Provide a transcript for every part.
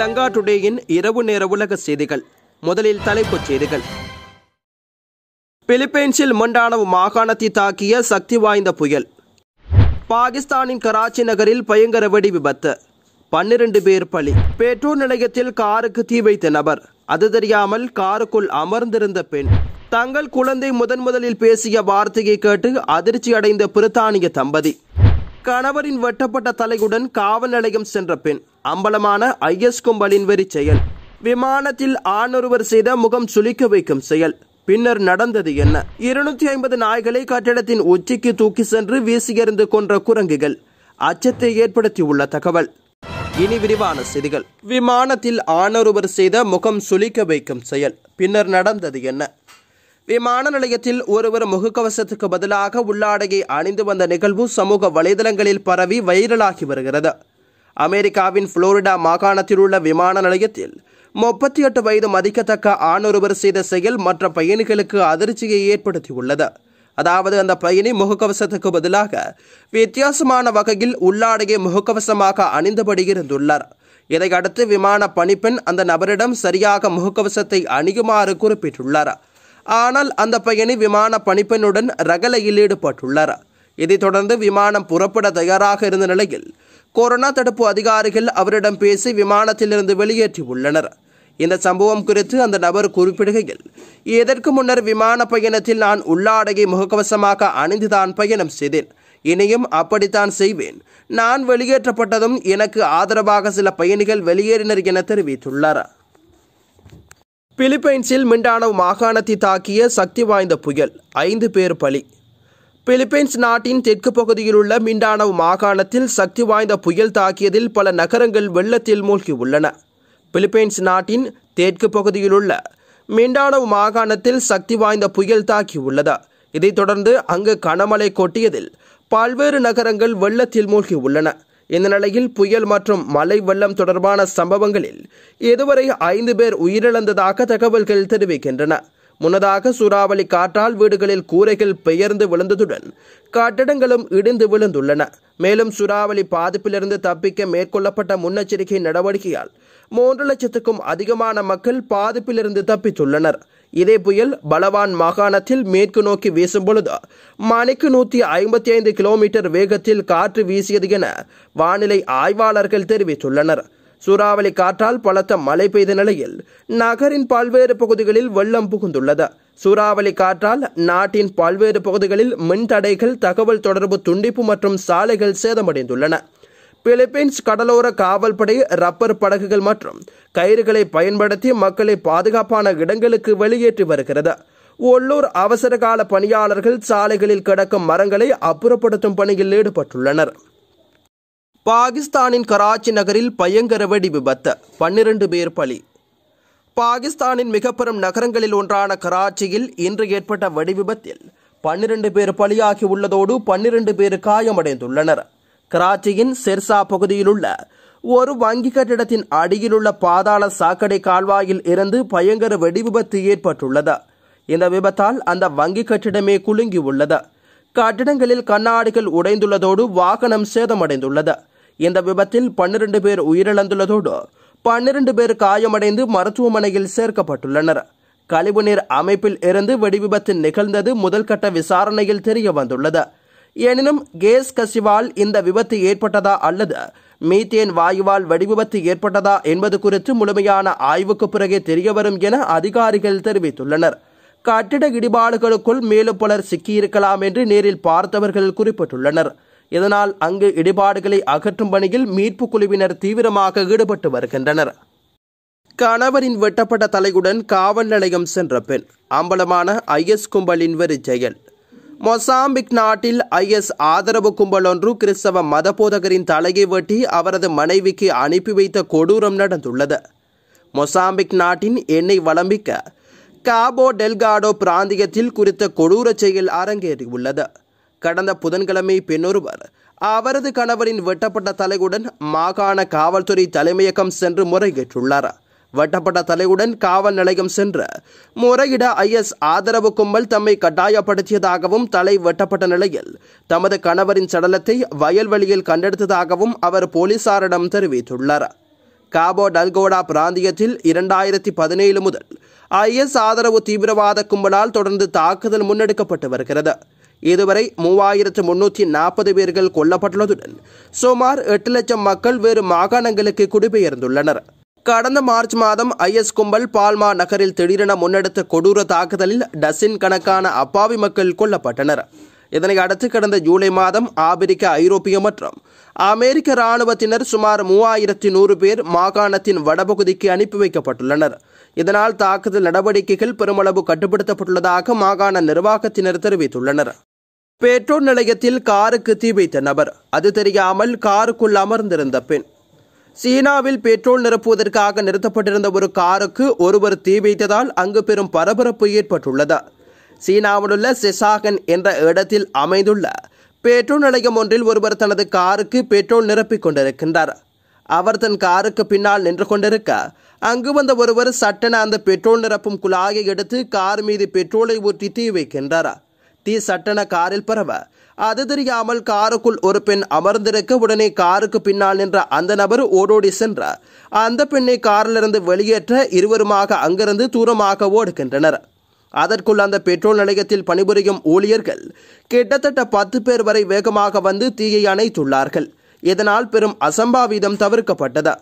லங்கா டுடேயின் இரவு நேர உலக செய்திகள் முதலில் தலைப்புச் செய்திகள் பிலிப்பைன்ஸில் மண்டானவ் மாகாணத்தை தாக்கிய சக்தி வாய்ந்த புயல் பாகிஸ்தானின் கராச்சி நகரில் பயங்கர வெடி விபத்து பன்னிரண்டு பேர் பலி பெட்ரோல் நிலையத்தில் காருக்கு தீ வைத்த நபர் அது தெரியாமல் காருக்குள் அமர்ந்திருந்த பெண் தங்கள் குழந்தை முதன் முதலில் பேசிய வார்த்தையை கேட்டு அதிர்ச்சி அடைந்த பிரித்தானிய தம்பதி கணவரின் வெட்டப்பட்ட தலையுடன் காவல் நிலையம் சென்ற பெண் அம்பலமான ஐஎஸ் கும்பலின் வெறி செயல் விமானத்தில் ஆணொருவர் செய்த முகம் சுளிக்க வைக்கும் செயல் பின்னர் நடந்தது என்ன இருநூற்றி ஐம்பது நாய்களை கட்டிடத்தின் உச்சிக்கு தூக்கி சென்று வீசியறிந்து கொன்ற குரங்குகள் அச்சத்தை ஏற்படுத்தியுள்ள தகவல் இனி விரிவான செய்திகள் விமானத்தில் ஆணொருவர் செய்த முகம் சுளிக்க வைக்கும் செயல் பின்னர் நடந்தது என்ன விமான நிலையத்தில் ஒருவர் முகக்கவசத்துக்கு பதிலாக உள்ளாடையை அணிந்து வந்த நிகழ்வு சமூக வலைதளங்களில் பரவி வைரலாகி வருகிறது அமெரிக்காவின் புளோரிடா மாகாணத்தில் உள்ள விமான நிலையத்தில் முப்பத்தி எட்டு வயது மதிக்கத்தக்க ஆணொருவர் செய்த செயல் மற்ற பயணிகளுக்கு அதிர்ச்சியை ஏற்படுத்தியுள்ளது அதாவது அந்த பயணி முகக்கவசத்துக்கு பதிலாக வித்தியாசமான வகையில் உள்ளாடையே முகக்கவசமாக அணிந்தபடி இருந்துள்ளார் இதையடுத்து விமான பணிப்பெண் அந்த நபரிடம் சரியாக முகக்கவசத்தை அணியுமாறு குறிப்பிட்டுள்ளார் ஆனால் அந்த பயணி விமான பணிப்பெண்ணுடன் ரகலையில் ஈடுபட்டுள்ளார் இதைத் தொடர்ந்து விமானம் புறப்பட தயாராக இருந்த நிலையில் கொரோனா தடுப்பு அதிகாரிகள் அவரிடம் பேசி விமானத்திலிருந்து வெளியேற்றியுள்ளனர் இந்த சம்பவம் குறித்து அந்த நபர் குறிப்பிடுகையில் இதற்கு முன்னர் விமான பயணத்தில் நான் உள்ளாடகை முகக்கவசமாக அணிந்துதான் பயணம் செய்தேன் இனியும் அப்படித்தான் செய்வேன் நான் வெளியேற்றப்பட்டதும் எனக்கு ஆதரவாக சில பயணிகள் வெளியேறினர் என தெரிவித்துள்ளார் பிலிப்பைன்ஸில் மிண்டானவ் மாகாணத்தை தாக்கிய சக்தி வாய்ந்த புயல் ஐந்து பேர் பலி பிலிப்பைன்ஸ் நாட்டின் தெற்கு பகுதியில் உள்ள மிண்டானவ் மாகாணத்தில் சக்தி வாய்ந்த புயல் தாக்கியதில் பல நகரங்கள் வெள்ளத்தில் மூழ்கியுள்ளன பிலிப்பைன்ஸ் நாட்டின் தெற்கு பகுதியில் உள்ள மிண்டானவ் மாகாணத்தில் சக்தி வாய்ந்த புயல் தாக்கியுள்ளது இதைத் தொடர்ந்து அங்கு கனமழை கொட்டியதில் பல்வேறு நகரங்கள் வெள்ளத்தில் மூழ்கியுள்ளன இந்த நிலையில் புயல் மற்றும் மழை வெள்ளம் தொடர்பான சம்பவங்களில் இதுவரை ஐந்து பேர் உயிரிழந்ததாக தகவல்கள் தெரிவிக்கின்றன முன்னதாக சூறாவளி காற்றால் வீடுகளில் கூரைகள் பெயர்ந்து விழுந்ததுடன் கட்டடங்களும் இடிந்து விழுந்துள்ளன மேலும் சூறாவளி பாதிப்பிலிருந்து தப்பிக்க மேற்கொள்ளப்பட்ட முன்னெச்சரிக்கை நடவடிக்கையால் மூன்று லட்சத்துக்கும் அதிகமான மக்கள் பாதிப்பிலிருந்து தப்பித்துள்ளனர் இதே புயல் பலவான் மாகாணத்தில் மேற்கு நோக்கி வீசும் பொழுது மணிக்கு நூற்றி ஐம்பத்தி ஐந்து கிலோமீட்டர் வேகத்தில் காற்று வீசியது என வானிலை ஆய்வாளர்கள் தெரிவித்துள்ளனர் சூறாவளி காற்றால் பலத்த மழை பெய்த நிலையில் நகரின் பல்வேறு பகுதிகளில் வெள்ளம் புகுந்துள்ளது சூறாவளி காற்றால் நாட்டின் பல்வேறு பகுதிகளில் மின்தடைகள் தகவல் தொடர்பு துண்டிப்பு மற்றும் சாலைகள் சேதமடைந்துள்ளன பிலிப்பைன்ஸ் கடலோர காவல்படை ரப்பர் படகுகள் மற்றும் கயிறுகளை பயன்படுத்தி மக்களை பாதுகாப்பான இடங்களுக்கு வெளியேற்றி வருகிறது உள்ளூர் அவசரகால பணியாளர்கள் சாலைகளில் கிடக்கும் மரங்களை அப்புறப்படுத்தும் பணியில் ஈடுபட்டுள்ளனர் பாகிஸ்தானின் கராச்சி நகரில் பயங்கர வெடி விபத்து பன்னிரண்டு பேர் பலி பாகிஸ்தானின் மிகப்பெரும் நகரங்களில் ஒன்றான கராச்சியில் இன்று ஏற்பட்ட வெடி விபத்தில் பன்னிரண்டு பேர் பலியாகி உள்ளதோடு பன்னிரண்டு பேர் காயமடைந்துள்ளனர் கராச்சியின் செர்சா பகுதியிலுள்ள ஒரு வங்கி கட்டிடத்தின் அடியிலுள்ள பாதாள சாக்கடை கால்வாயில் இருந்து பயங்கர வெடி விபத்து ஏற்பட்டுள்ளது இந்த விபத்தால் அந்த வங்கி கட்டிடமே குலுங்கியுள்ளது கட்டிடங்களில் கண்ணாடிகள் உடைந்துள்ளதோடு வாகனம் சேதமடைந்துள்ளது இந்த விபத்தில் பன்னிரண்டு பேர் உயிரிழந்துள்ளதோடு பன்னிரண்டு பேர் காயமடைந்து மருத்துவமனையில் சேர்க்கப்பட்டுள்ளனர் கழிவுநீர் அமைப்பில் இருந்து வெடிவிபத்து நிகழ்ந்தது முதல்கட்ட விசாரணையில் தெரிய வந்துள்ளது எனினும் கேஸ் கசிவால் இந்த விபத்து ஏற்பட்டதா அல்லது மீத்தேன் வாயுவால் வெடிவிபத்து ஏற்பட்டதா என்பது குறித்து முழுமையான ஆய்வுக்கு பிறகே தெரியவரும் என அதிகாரிகள் தெரிவித்துள்ளனர் கட்டிட இடிபாடுகளுக்குள் மேலும் பலர் சிக்கியிருக்கலாம் என்று நேரில் பார்த்தவர்கள் குறிப்பிட்டுள்ளனர் இதனால் அங்கு இடிபாடுகளை அகற்றும் பணியில் மீட்புக் குழுவினர் தீவிரமாக ஈடுபட்டு வருகின்றனர் கணவரின் வெட்டப்பட்ட தலையுடன் காவல் நிலையம் சென்ற பெண் அம்பலமான ஐஎஸ் கும்பலின் வெறி செயல் மொசாம்பிக் நாட்டில் ஐஎஸ் ஆதரவு கும்பல் ஒன்று கிறிஸ்தவ மதபோதகரின் தலையை வெட்டி அவரது மனைவிக்கு அனுப்பி வைத்த கொடூரம் நடந்துள்ளது மொசாம்பிக் நாட்டின் எண்ணெய் வளம்பிக்க காபோ டெல்காடோ பிராந்தியத்தில் குறித்த கொடூர செயல் அரங்கேறியுள்ளது கடந்த புதன்கிழமை பெண்ணொருவர் அவரது கணவரின் வெட்டப்பட்ட தலையுடன் மாகாண காவல்துறை தலைமையகம் சென்று முறையேற்றுள்ளார் வெட்டப்பட்ட தலையுடன் காவல் நிலையம் சென்று முறையிட ஐஎஸ் ஆதரவு கும்பல் தம்மை கட்டாயப்படுத்தியதாகவும் தலை வெட்டப்பட்ட நிலையில் தமது கணவரின் சடலத்தை வயல்வெளியில் கண்டெடுத்ததாகவும் அவர் போலீசாரிடம் தெரிவித்துள்ளார் காபோ டல்கோடா பிராந்தியத்தில் இரண்டாயிரத்தி பதினேழு முதல் ஐஎஸ் ஆதரவு தீவிரவாத கும்பலால் தொடர்ந்து தாக்குதல் முன்னெடுக்கப்பட்டு வருகிறது இதுவரை மூவாயிரத்து முன்னூற்றி நாற்பது பேர்கள் கொல்லப்பட்டுள்ளதுடன் சுமார் எட்டு லட்சம் மக்கள் வேறு மாகாணங்களுக்கு குடிபெயர்ந்துள்ளனர் கடந்த மார்ச் மாதம் ஐஎஸ் கும்பல் பால்மா நகரில் திடீரென முன்னெடுத்த கொடூர தாக்குதலில் டசின் கணக்கான அப்பாவி மக்கள் கொல்லப்பட்டனர் இதனை அடுத்து கடந்த ஜூலை மாதம் ஆப்பிரிக்க ஐரோப்பிய மற்றும் அமெரிக்க இராணுவத்தினர் சுமார் மூவாயிரத்தி நூறு பேர் மாகாணத்தின் வடபகுதிக்கு அனுப்பி வைக்கப்பட்டுள்ளனர் இதனால் தாக்குதல் நடவடிக்கைகள் பெருமளவு கட்டுப்படுத்தப்பட்டுள்ளதாக மாகாண நிர்வாகத்தினர் தெரிவித்துள்ளனர் பெட்ரோல் நிலையத்தில் காருக்கு தீ வைத்த நபர் அது தெரியாமல் காருக்குள் அமர்ந்திருந்த பெண் சீனாவில் பெட்ரோல் நிரப்புவதற்காக நிறுத்தப்பட்டிருந்த ஒரு காருக்கு ஒருவர் தீ வைத்ததால் அங்கு பெரும் பரபரப்பு ஏற்பட்டுள்ளது சீனாவிலுள்ள செசாகன் என்ற இடத்தில் அமைந்துள்ள பெட்ரோல் நிலையம் ஒன்றில் ஒருவர் தனது காருக்கு பெட்ரோல் நிரப்பிக் கொண்டிருக்கின்றார் அவர் தன் காருக்கு பின்னால் நின்று கொண்டிருக்க அங்கு வந்த ஒருவர் சட்டென அந்த பெட்ரோல் நிரப்பும் குழாயை எடுத்து கார் மீது பெட்ரோலை ஊற்றி தீ வைக்கின்றார் தீ சட்டென காரில் பரவ அது தெரியாமல் காருக்குள் ஒரு பெண் அமர்ந்திருக்க உடனே காருக்கு பின்னால் நின்ற அந்த நபர் ஓடோடி சென்றார் அந்த பெண்ணை காரிலிருந்து வெளியேற்ற இருவருமாக அங்கிருந்து தூரமாக ஓடுகின்றனர் அதற்குள் அந்த பெட்ரோல் நிலையத்தில் பணிபுரியும் ஊழியர்கள் கிட்டத்தட்ட பத்து பேர் வரை வேகமாக வந்து தீயை அணைத்துள்ளார்கள் இதனால் பெரும் அசம்பாவிதம் தவிர்க்கப்பட்டது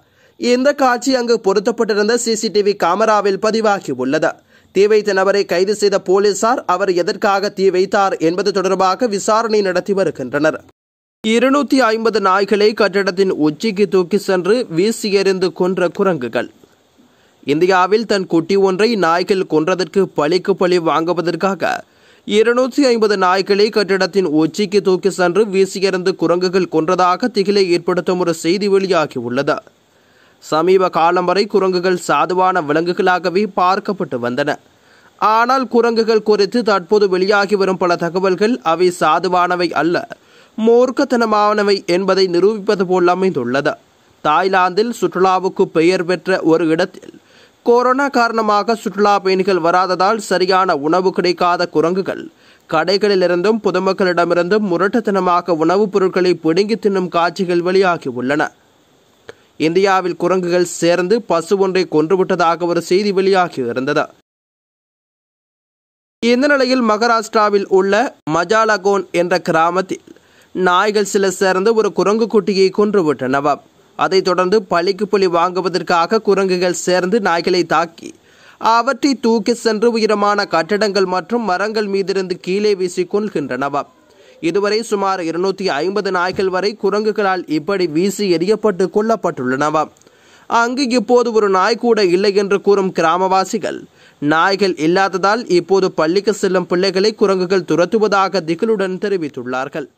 இந்த காட்சி அங்கு பொருத்தப்பட்டிருந்த சிசிடிவி கேமராவில் பதிவாகி உள்ளது தீ வைத்த நபரை கைது செய்த போலீசார் அவர் எதற்காக தீ வைத்தார் என்பது தொடர்பாக விசாரணை நடத்தி வருகின்றனர் இருநூத்தி ஐம்பது நாய்களை கட்டிடத்தின் உச்சிக்கு தூக்கி சென்று வீசி எறிந்து கொன்ற குரங்குகள் இந்தியாவில் தன் குட்டி ஒன்றை நாய்கள் கொன்றதற்கு பழிக்கு பழி வாங்குவதற்காக இருநூற்றி ஐம்பது நாய்களை கட்டிடத்தின் உச்சிக்கு தூக்கி சென்று வீசியறிந்து குரங்குகள் கொன்றதாக திகிலை ஏற்படுத்தும் ஒரு செய்தி வெளியாகியுள்ளது சமீப காலம் வரை குரங்குகள் சாதுவான விலங்குகளாகவே பார்க்கப்பட்டு வந்தன ஆனால் குரங்குகள் குறித்து தற்போது வெளியாகி வரும் பல தகவல்கள் அவை சாதுவானவை அல்ல மூர்க்கத்தனமானவை என்பதை நிரூபிப்பது போல் அமைந்துள்ளது தாய்லாந்தில் சுற்றுலாவுக்கு பெயர் பெற்ற ஒரு இடத்தில் கொரோனா காரணமாக சுற்றுலா பயணிகள் வராததால் சரியான உணவு கிடைக்காத குரங்குகள் கடைகளிலிருந்தும் பொதுமக்களிடமிருந்தும் முரட்டுத்தனமாக உணவுப் பொருட்களை பிடுங்கி தின்னும் காட்சிகள் வெளியாகி உள்ளன இந்தியாவில் குரங்குகள் சேர்ந்து பசு ஒன்றை கொன்றுவிட்டதாக ஒரு செய்தி வெளியாகி இருந்தது இந்த நிலையில் மகாராஷ்டிராவில் உள்ள மஜாலகோன் என்ற கிராமத்தில் நாய்கள் சில சேர்ந்து ஒரு குரங்கு குட்டியை கொன்றுவிட்டனவாம் அதைத் தொடர்ந்து பழிக்கு புலி வாங்குவதற்காக குரங்குகள் சேர்ந்து நாய்களை தாக்கி அவற்றை தூக்கி சென்று உயரமான கட்டடங்கள் மற்றும் மரங்கள் மீதிருந்து கீழே வீசிக் கொள்கின்றனவா இதுவரை சுமார் இருநூத்தி ஐம்பது நாய்கள் வரை குரங்குகளால் இப்படி வீசி எரியப்பட்டு கொல்லப்பட்டுள்ளனவாம் அங்கு இப்போது ஒரு நாய் கூட இல்லை என்று கூறும் கிராமவாசிகள் நாய்கள் இல்லாததால் இப்போது பள்ளிக்கு செல்லும் பிள்ளைகளை குரங்குகள் துரத்துவதாக திகிலுடன் தெரிவித்துள்ளார்கள்